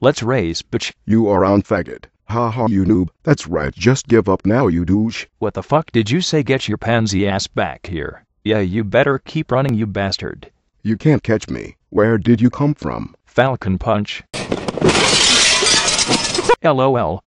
Let's raise, bitch. You are on faggot. Ha ha, you noob. That's right, just give up now, you douche. What the fuck did you say? Get your pansy ass back here. Yeah, you better keep running, you bastard. You can't catch me. Where did you come from? Falcon Punch. LOL.